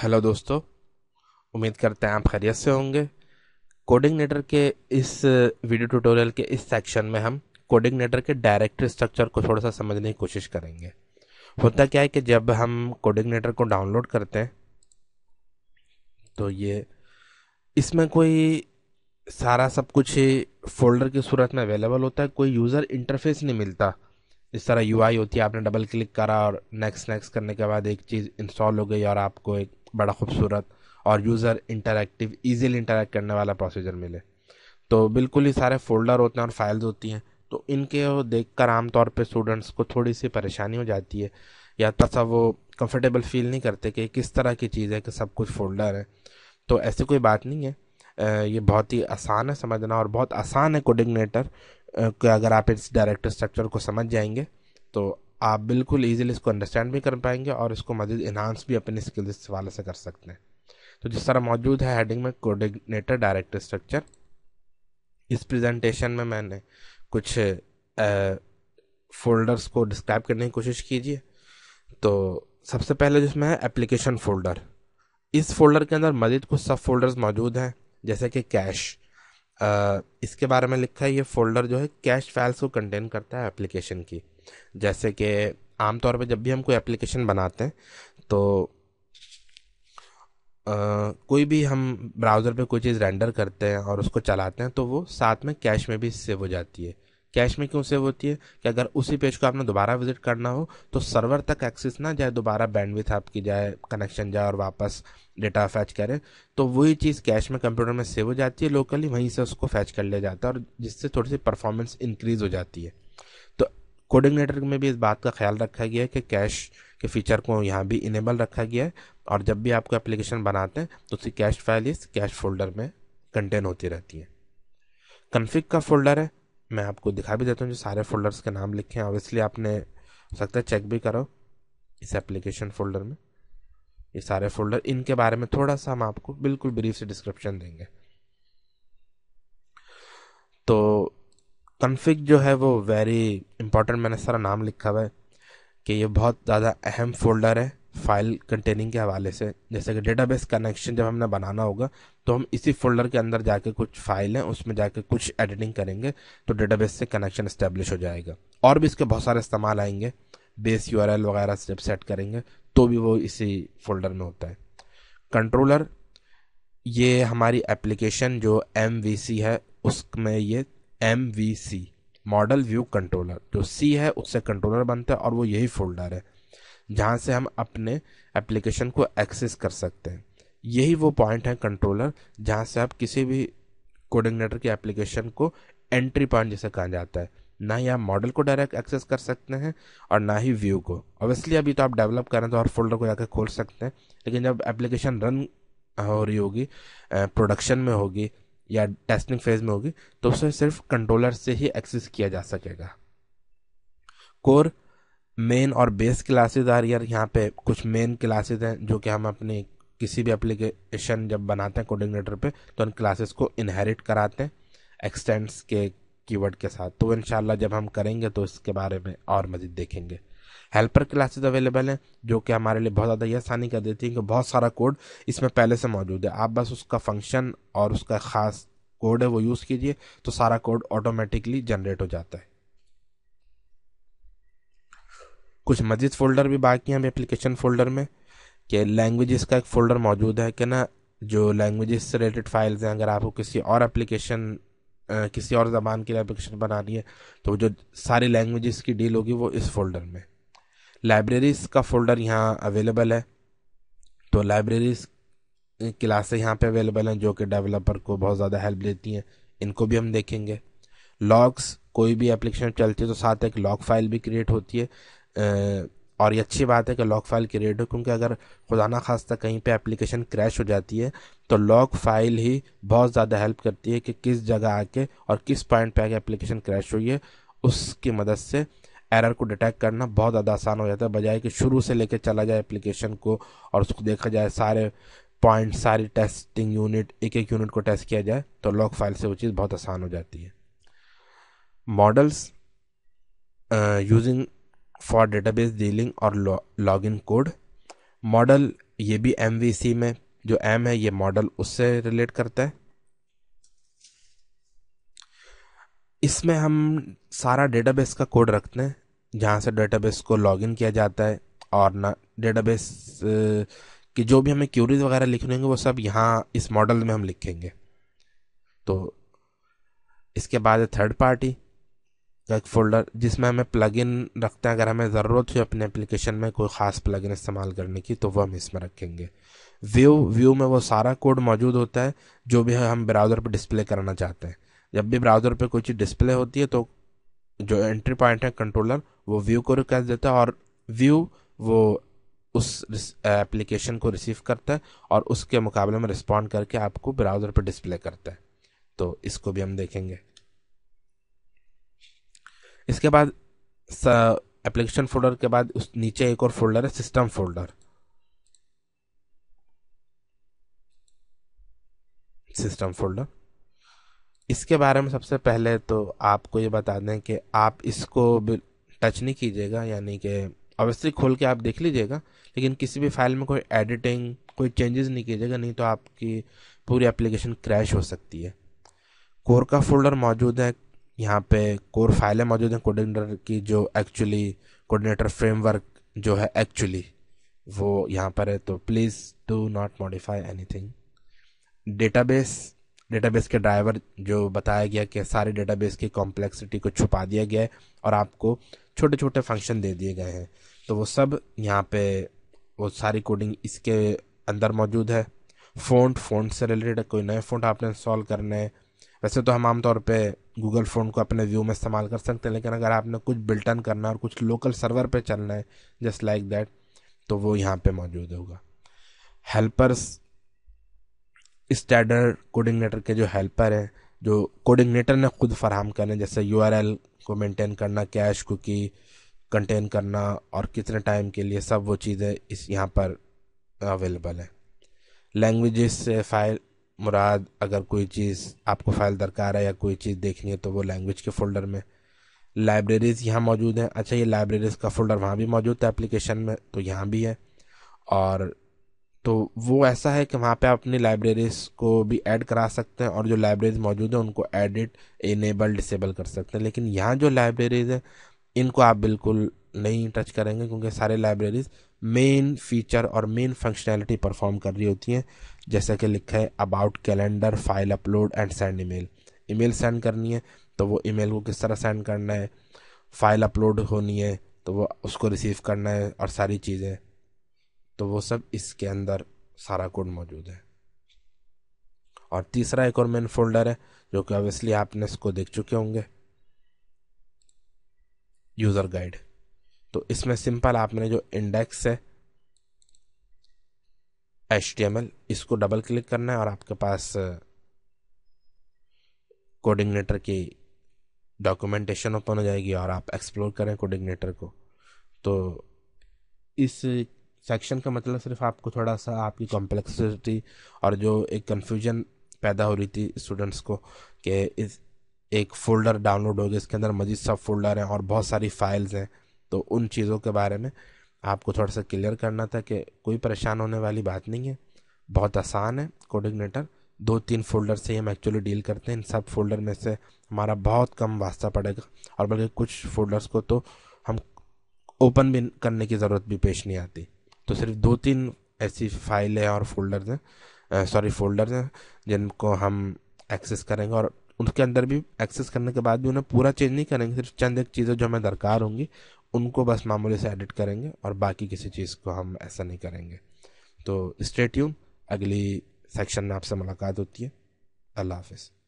hello दोस्तों उम्मीद करते हैं आप खैरियत से होंगे कोडिंग नेटर के इस वीडियो uh, ट्यूटोरियल के इस सेक्शन में हम कोडिंग नेटर के डायरेक्ट स्ट्रक्चर को थोड़ा सा समझने की कोशिश करेंगे होता क्या है कि जब हम कोडिंग नेटर को डाउनलोड करते हैं तो ये इसमें कोई सारा सब कुछ फोल्डर की सूरत में अवेलेबल होता है कोई यूज़र इंटरफेस नहीं मिलता इस तरह यूआई होती है आपने डबल क्लिक करा और नेक्स्ट नेक्स्ट करने के बाद एक चीज़ इंस्टॉल हो गई और आपको एक बड़ा खूबसूरत और यूज़र इंटरेक्टिव ईजिली इंटरेक्ट करने वाला प्रोसीजर मिले तो बिल्कुल ही सारे फोल्डर होते हैं और फाइल्स होती हैं तो इनके देख कर आमतौर पर स्टूडेंट्स को थोड़ी सी परेशानी हो जाती है या तथा तो वो कंफर्टेबल फील नहीं करते कि किस तरह की चीज़ है कि सब कुछ फोल्डर है तो ऐसी कोई बात नहीं है ये बहुत ही आसान है समझना और बहुत आसान है कि अगर आप इस डायरेक्टर स्ट्रक्चर को समझ जाएंगे तो आप बिल्कुल ईजिली इसको अंडरस्टैंड भी कर पाएंगे और इसको मजीद इन्हांस भी अपनी स्किल्स इस हवाले से कर सकते हैं तो जिस तरह मौजूद है हेडिंग में कोऑर्डिनेटर डायरेक्टर स्ट्रक्चर इस प्रेजेंटेशन में मैंने कुछ फोल्डर्स को डिस्क्राइब करने की कोशिश कीजिए तो सबसे पहले जिसमें है एप्लीकेशन फ़ोल्डर इस फोल्डर के अंदर मजीद कुछ सब फोल्डर्स मौजूद हैं जैसे कि कैश इसके बारे में लिखा है ये फ़ोल्डर जो है कैश फाइल्स को कंटेन करता है एप्लीकेशन की जैसे कि आमतौर पर जब भी हम कोई एप्लीकेशन बनाते हैं तो आ, कोई भी हम ब्राउज़र पे कोई चीज़ रेंडर करते हैं और उसको चलाते हैं तो वो साथ में कैश में भी सेव हो जाती है कैश में क्यों सेव होती है कि अगर उसी पेज को आपने दोबारा विजिट करना हो तो सर्वर तक एक्सेस ना जाए दोबारा बैंडविथ आपकी जाए कनेक्शन जाए और वापस डेटा फैच करें तो वही चीज़ कैश में कंप्यूटर में सेव हो जाती है लोकली वहीं से उसको फैच कर लिया जाता है और जिससे थोड़ी सी परफॉर्मेंस इंक्रीज़ हो जाती है नेटवर्क में भी इस बात का ख्याल रखा गया है कि कैश के फीचर को यहाँ भी इनेबल रखा गया है और जब भी आपको एप्लीकेशन बनाते हैं तो उसकी कैश फाइल इस कैश फोल्डर में कंटेन होती रहती है कन्फिक का फोल्डर है मैं आपको दिखा भी देता हूँ जो सारे फोल्डर्स के नाम लिखे हैं ऑब्वियसली आपने हो सकता है चेक भी करो इस एप्लीकेशन फोल्डर में ये सारे फोल्डर इनके बारे में थोड़ा सा हम आपको बिल्कुल ब्रीफ से डिस्क्रिप्शन देंगे कन्फिक जो है वो वेरी इंपॉर्टेंट मैंने सारा नाम लिखा हुआ है कि ये बहुत ज़्यादा अहम फोल्डर है फाइल कंटेनिंग के हवाले से जैसे कि डेटाबेस कनेक्शन जब हमने बनाना होगा तो हम इसी फोल्डर के अंदर जाके कुछ फाइल है उसमें जाके कुछ एडिटिंग करेंगे तो डेटाबेस से कनेक्शन इस्टेब्लिश हो जाएगा और भी इसके बहुत सारे इस्तेमाल आएंगे बेस यू वगैरह से जब सेट करेंगे तो भी वो इसी फोल्डर में होता है कंट्रोलर ये हमारी एप्लीकेशन जो एम है उसमें ये M V C model view controller जो सी है उससे कंट्रोलर बनता है और वो यही फोल्डर है जहाँ से हम अपने एप्लीकेशन को एक्सेस कर सकते हैं यही वो पॉइंट है कंट्रोलर जहाँ से आप किसी भी कोऑर्डिनेटर की एप्लीकेशन को एंट्री पॉइंट जैसे कहा जाता है ना ही आप मॉडल को डायरेक्ट एक्सेस कर सकते हैं और ना ही व्यू को ऑब्वियसली अभी तो आप डेवलप कर रहे हैं तो हर फोल्डर को जाकर खोल सकते हैं लेकिन जब एप्लीकेशन रन हो रही होगी प्रोडक्शन में होगी या टेस्टिंग फेज में होगी तो उसे सिर्फ कंट्रोलर से ही एक्सेस किया जा सकेगा कोर मेन और बेस क्लासेज आ रही है यहाँ पे कुछ मेन क्लासेज हैं जो कि हम अपने किसी भी एप्लीकेशन जब बनाते हैं लेटर पे तो उन क्लासेस को इनहेरिट कराते हैं एक्सटेंड्स के कीवर्ड के साथ तो इन जब हम करेंगे तो इसके बारे में और मज़ीद देखेंगे हेल्पर क्लासेज अवेलेबल हैं जो कि हमारे लिए बहुत ज़्यादा ये आसानी कर देती है कि बहुत सारा कोड इसमें पहले से मौजूद है आप बस उसका फंक्शन और उसका ख़ास कोड है वो यूज़ कीजिए तो सारा कोड ऑटोमेटिकली जनरेट हो जाता है कुछ मजीद फोल्डर भी बाकी हैं अभी एप्लीकेशन फोल्डर में कि लैंग्वेजेस का एक फ़ोल्डर मौजूद है कि ना जो लैंग्वेजेस से रिलेटेड फाइल्स हैं अगर आपको किसी और एप्लीकेशन किसी और ज़बान के लिए एप्लीकेशन बनानी है तो जो सारी लैंग्वेजेस की डील होगी वो इस फोल्डर में लाइब्रेरीज़ का फ़ोल्डर यहाँ अवेलेबल है तो लाइब्रेरीज़ क्लासे यहाँ पे अवेलेबल हैं जो कि डेवलपर को बहुत ज़्यादा हेल्प देती हैं इनको भी हम देखेंगे लॉग्स कोई भी एप्लीकेशन चलती है तो साथ एक लॉग फाइल भी क्रिएट होती है और ये अच्छी बात है कि लॉग फाइल क्रिएट हो क्योंकि अगर खुदा ना खास्ता कहीं पे एप्लीकेशन क्रैश हो जाती है तो लॉग फाइल ही बहुत ज़्यादा हेल्प करती है कि किस जगह आके और किस पॉइंट पे आके एप्लीकेशन क्रैश हुई है उसकी मदद से एरर को डिटेक्ट करना बहुत ज़्यादा आसान हो जाता है बजाय कि शुरू से लेकर चला जाए एप्लीकेशन को और उसको देखा जाए सारे पॉइंट सारी टेस्टिंग यूनिट एक एक यूनिट को टेस्ट किया जाए तो लॉग फाइल से वो चीज़ बहुत आसान हो जाती है models using for database dealing और लॉग इन कोड मॉडल ये भी एम में जो एम है ये मॉडल उससे रिलेट करता है इसमें हम सारा डेटाबेस का कोड रखते हैं जहाँ से डेटाबेस को लॉगिन किया जाता है और ना डेटाबेस की जो भी हमें क्यूरीज वगैरह लिखने होंगे वो सब यहाँ इस मॉडल में हम लिखेंगे तो इसके बाद है थर्ड पार्टी का एक फोल्डर जिसमें हमें प्लगइन रखते हैं अगर हमें ज़रूरत हुई अपने एप्लीकेशन में कोई ख़ास प्लगइन इस्तेमाल करने की तो वह हम इसमें रखेंगे व्यू व्यू में वो सारा कोड मौजूद होता है जो भी हम ब्राउज़र पर डिस्प्ले करना चाहते हैं जब भी ब्राउज़र पर कोई चीज़ डिस्प्ले होती है तो जो एंट्री पॉइंट है कंट्रोलर वो व्यू को रिक्वेस्ट देता है और व्यू वो उस एप्लीकेशन को रिसीव करता है और उसके मुकाबले में रिस्पॉन्ड करके आपको ब्राउज़र पर डिस्प्ले करता है तो इसको भी हम देखेंगे इसके बाद एप्लीकेशन फोल्डर के बाद उस नीचे एक और फोल्डर है सिस्टम फोल्डर सिस्टम फोल्डर इसके बारे में सबसे पहले तो आपको ये बता दें कि आप इसको टच नहीं कीजिएगा यानी कि अवश्य खोल के आप देख लीजिएगा लेकिन किसी भी फाइल में कोई एडिटिंग कोई चेंजेस नहीं कीजिएगा नहीं तो आपकी पूरी एप्लीकेशन क्रैश हो सकती है कोर का फोल्डर मौजूद है यहाँ पे कोर फाइलें मौजूद हैं कोऑर्डिनेटर की जो एक्चुअली कोऑर्डिनेटर फ्रेमवर्क जो है एक्चुअली वो यहाँ पर है तो please do not modify anything database database के ड्राइवर जो बताया गया कि सारे डेटाबेस की कॉम्प्लेक्सिटी को छुपा दिया गया है और आपको छोटे छोटे फंक्शन दे दिए गए हैं तो वो सब यहाँ पे वो सारी कोडिंग इसके अंदर मौजूद है फ़ोन फ़ोन से रिलेटेड कोई नए फ़ोन आपने इंस्टॉल करने हैं वैसे तो हम आमतौर पे गूगल फ़ोन को अपने व्यू में इस्तेमाल कर सकते हैं लेकिन अगर आपने कुछ बिल्टन करना है और कुछ लोकल सर्वर पे चलना है जस्ट लाइक दैट तो वो यहाँ पे मौजूद होगा हेल्पर्स स्टैंडर्ड कोऑर्डिनेटर के जो हेल्पर हैं जो कोऑर्डिनेटर ने खुद फराम करें जैसे यू को मेंटेन करना कैश कुकी कंटेन करना और कितने टाइम के लिए सब वो चीज़ें इस यहाँ पर अवेलेबल हैं लैंग्वेज से फ़ाइल मुराद अगर कोई चीज़ आपको फ़ाइल दरकार है या कोई चीज़ देखनी है तो वो लैंग्वेज के फोल्डर में लाइब्रेरीज़ यहाँ मौजूद हैं अच्छा ये लाइब्रेरीज़ का फोल्डर वहाँ भी मौजूद था एप्लीकेशन में तो यहाँ भी है और तो वो ऐसा है कि वहाँ पे आप अपनी लाइब्रेरीज को भी ऐड करा सकते हैं और जो लाइब्रेरीज मौजूद हैं उनको एडिट इनेबल डिसेबल कर सकते हैं लेकिन यहाँ जो लाइब्रेरीज हैं इनको आप बिल्कुल नहीं टच करेंगे क्योंकि सारे लाइब्रेरीज मेन फीचर और मेन फंक्शनैलिटी परफॉर्म कर रही होती हैं जैसा कि लिखा है about calendar file upload and send email email send करनी है तो वो ईमेल को किस तरह सेंड करना है फाइल अपलोड होनी है तो वो उसको रिसीव करना है और सारी चीज़ें तो वो सब इसके अंदर सारा कोड मौजूद है और तीसरा एक और मेन फोल्डर है जो कि ऑब्वियसली आपने इसको देख चुके होंगे यूज़र गाइड तो इसमें सिंपल आपने जो इंडेक्स है एच इसको डबल क्लिक करना है और आपके पास कोऑर्डिनेटर की डॉक्यूमेंटेशन ओपन हो जाएगी और आप एक्सप्लोर करें कोऑर्डिनेटर को तो इस सेक्शन का मतलब सिर्फ आपको थोड़ा सा आपकी कॉम्प्लेक्सिटी और जो एक कन्फ्यूजन पैदा हो रही थी स्टूडेंट्स को कि इस एक फ़ोल्डर डाउनलोड हो गया इसके अंदर मजीद सब फोल्डर हैं और बहुत सारी फाइल्स हैं तो उन चीज़ों के बारे में आपको थोड़ा सा क्लियर करना था कि कोई परेशान होने वाली बात नहीं है बहुत आसान है कोऑर्डिनेटर दो तीन फोल्डर से हम एक्चुअली डील करते हैं इन सब फोल्डर में से हमारा बहुत कम वास्ता पड़ेगा और बल्कि कुछ फोल्डर्स को तो हम ओपन भी करने की ज़रूरत भी पेश नहीं आती तो सिर्फ दो तीन ऐसी फाइलें और फोल्डर्स हैं सॉरी फोल्डर्स हैं जिनको हम एक्सेस करेंगे और उनके अंदर भी एक्सेस करने के बाद भी उन्हें पूरा चेंज नहीं करेंगे सिर्फ चंद एक चीज़ें जो हमें दरकार होंगी उनको बस मामूली से एडिट करेंगे और बाकी किसी चीज़ को हम ऐसा नहीं करेंगे तो स्टेट्यून अगली सेक्शन में आपसे मुलाकात होती है अल्लाह हाफिज़